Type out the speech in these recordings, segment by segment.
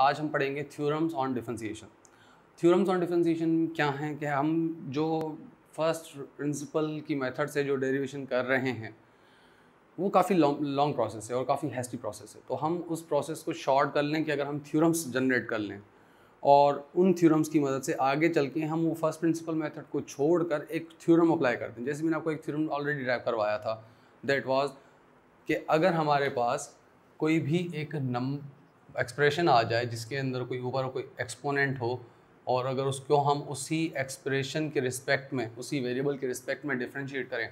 आज हम पढ़ेंगे theorems on differentiation theorems on differentiation क्या हैं कि हम जो फर्स्ट प्रिंसिपल की मेथड से जो डेरिवेशन कर रहे हैं वो काफ़ी लॉन्ग प्रोसेस है और काफ़ी हेस्टी प्रोसेस है तो हम उस प्रोसेस को शॉर्ट कर लें कि अगर हम थ्योरम्स जनरेट कर लें और उन थ्योरम्स की मदद से आगे चल के हम वो फर्स्ट प्रिंसिपल मेथड को छोड़कर एक थ्योरम अप्लाई करते हैं जैसे मैंने आपको एक थ्योरम ऑलरेडी ड्राइव करवाया था दैट वाज कि अगर हमारे पास कोई भी एक नम एक्सप्रेशन आ जाए जिसके अंदर कोई ऊपर कोई एक्सपोनेंट हो और अगर उसको हम उसी एक्सप्रेशन के रिस्पेक्ट में उसी वेरिएबल के रिस्पेक्ट में डिफ्रेंशिएट करें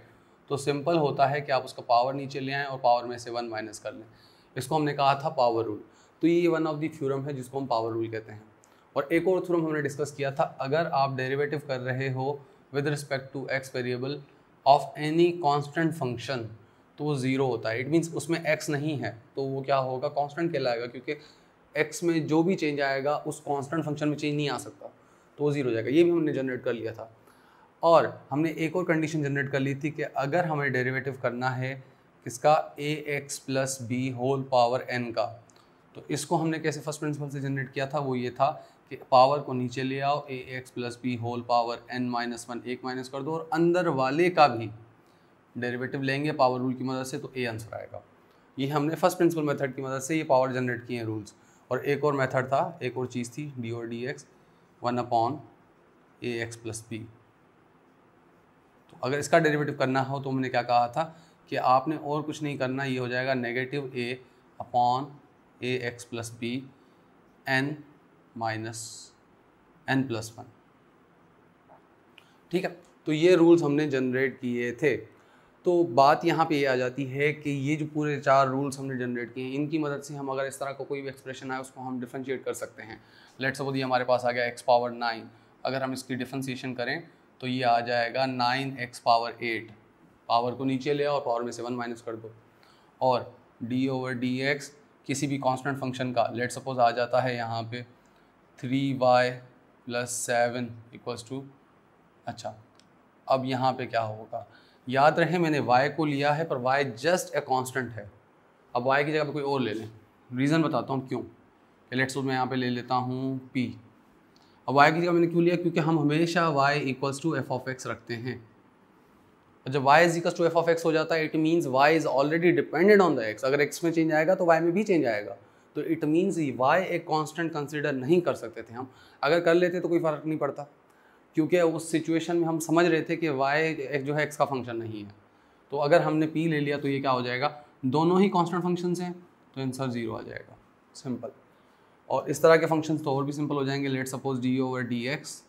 तो सिंपल होता है कि आप उसका पावर नीचे ले आएँ और पावर में से वन माइनस कर लें इसको हमने कहा था पावर रूल तो ये वन ऑफ दी थ्योरम है जिसको हम पावर रूल कहते हैं और एक और थ्योरम हमने डिस्कस किया था अगर आप डेरिवेटिव कर रहे हो with respect to x variable of any constant function तो वो ज़ीरो होता है इट मीन्स उसमें एक्स नहीं है तो वो क्या होगा कॉन्स्टेंट कहलाएगा क्योंकि एक्स में जो भी चेंज आएगा उस कॉन्स्टेंट फंक्शन में चेंज नहीं आ सकता तो वो ज़ीरो हो जाएगा ये भी हमने जनरेट कर लिया था और हमने एक और कंडीशन जनरेट कर ली थी कि अगर हमें डेरिवेटिव करना है किसका a x plus b whole power n का तो इसको हमने कैसे फर्स्ट प्रिंसिपल से जनरेट किया था वो ये था कि पावर को नीचे ले आओ a x plus b whole power n minus one एक माइनस कर दो और अंदर वाले का भी डेरिवेटिव लेंगे पावर रूल की मदद से तो ए आंसर आएगा ये हमने फर्स्ट प्रिंसिपल मेथड की मदद से ये पावर जनरेट किए हैं रूल्स और एक और मेथड था एक और चीज़ थी डी और d x one upon a x plus b तो अगर इसका डेरिवेटिव करना हो तो हमने क्या कहा था कि आपने और कुछ नहीं करना ये हो जाएगा negative a upon a x plus b n minus n plus one ठीक है तो ये रूल्स हमने जनरेट किए थे तो बात यहाँ पे ये आ जाती है कि ये जो पूरे चार रूल्स हमने जनरेट किए हैं इनकी मदद से हम अगर इस तरह का को कोई भी एक्सप्रेशन आए उसको हम डिफ्रेंशिएट कर सकते हैं लेट सपोज ये हमारे पास आ गया एक्स पावर नाइन अगर हम इसकी डिफ्रेंसीशन करें तो ये आ जाएगा nine x power eight power को नीचे ले और पावर में सेवन माइनस कर दो और डी ओवर डी एक्स किसी भी कॉन्स्टेंट फंक्शन का लेट सपोज आ जाता है यहाँ पे three y plus seven equals to अच्छा अब यहाँ पे क्या होगा याद रहे मैंने वाई को लिया है पर वाई जस्ट ए कॉन्स्टेंट है अब वाई की जगह पर कोई और ले लें रीज़न बताता हूँ क्यों लेट्स मैं यहाँ पे ले लेता हूँ पी अब वाई की जगह मैंने क्यों लिया क्योंकि हम हमेशा y equals to f of x रखते हैं जब y is equals to f of x हो जाता है it means y is already depended on the x अगर एक्स में चेंज आएगा तो वाई में भी चेंज आएगा तो इट मीन्स वाई एक कॉन्स्टेंट कंसिडर नहीं कर सकते थे हम अगर कर लेते तो कोई फ़र्क नहीं पड़ता क्योंकि उस सिचुएशन में हम समझ रहे थे कि वाई जो है एक्स का फंक्शन नहीं है तो अगर हमने पी ले लिया तो ये क्या हो जाएगा दोनों ही कॉन्स्टेंट फंक्शन हैं तो आंसर ज़ीरो आ जाएगा सिंपल और इस तरह के फंक्शन तो और भी सिंपल हो जाएंगे let suppose d over d x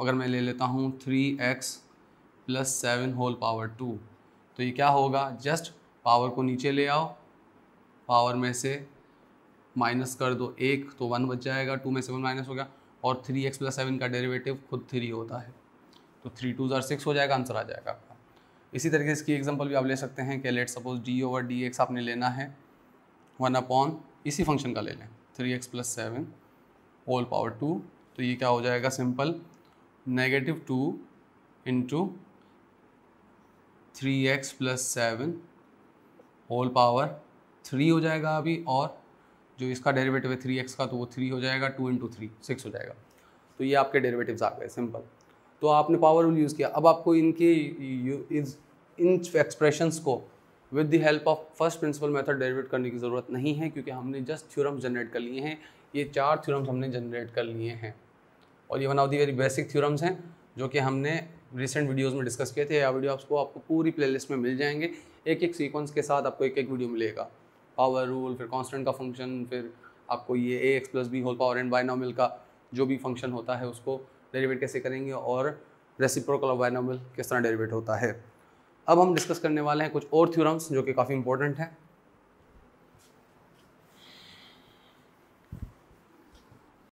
अगर मैं ले लेता हूँ three x plus seven whole power two तो ये क्या होगा जस्ट पावर को नीचे ले आओ पावर में से माइनस कर दो एक तो वन बच जाएगा टू में से वन माइनस हो गया और थ्री एक्स प्लस सेवन का डेरिवेटिव खुद थ्री होता है तो थ्री टू ज़ार सिक्स हो जाएगा आंसर आ जाएगा आपका इसी तरीके से इसकी एग्जाम्पल भी आप ले सकते हैं कि let suppose d over d x आपने लेना है वन अपॉन इसी फंक्शन का ले लें three x plus seven whole power two तो ये क्या हो जाएगा simple negative two into three x plus seven whole power three हो जाएगा अभी और जो इसका डेरिवेटिव है थ्री एक्स का तो वो थ्री हो जाएगा टू इंटू थ्री सिक्स हो जाएगा तो ये आपके डेरिवेटिव्स आ गए सिंपल तो आपने पावर रूल यूज़ किया अब आपको इनके इस इन एक्सप्रेशंस को with the help of first principle method derivate करने की ज़रूरत नहीं है क्योंकि हमने जस्ट थ्योरम्स जनरेट कर लिए हैं ये चार थ्योरम्स हमने जनरेट कर लिए हैं और ये one of the very basic theorems हैं जो कि हमने रिसेंट वीडियोज़ में डिस्कस किए थे या वीडियो आपको आपको पूरी प्लेलिस्ट में मिल जाएंगे एक एक सीक्वेंस के साथ आपको एक एक वीडियो मिलेगा पावर रूल फिर कॉन्सटेंट का फंक्शन फिर आपको ये a x plus b whole power and binomial का जो भी फंक्शन होता है उसको डेरीवेट कैसे करेंगे और रेसिप्रोकल ऑफ बायनॉमिल किस तरह डेरीवेट होता है अब हम डिस्कस करने वाले हैं कुछ और थ्योरम्स जो कि काफ़ी इंपॉर्टेंट हैं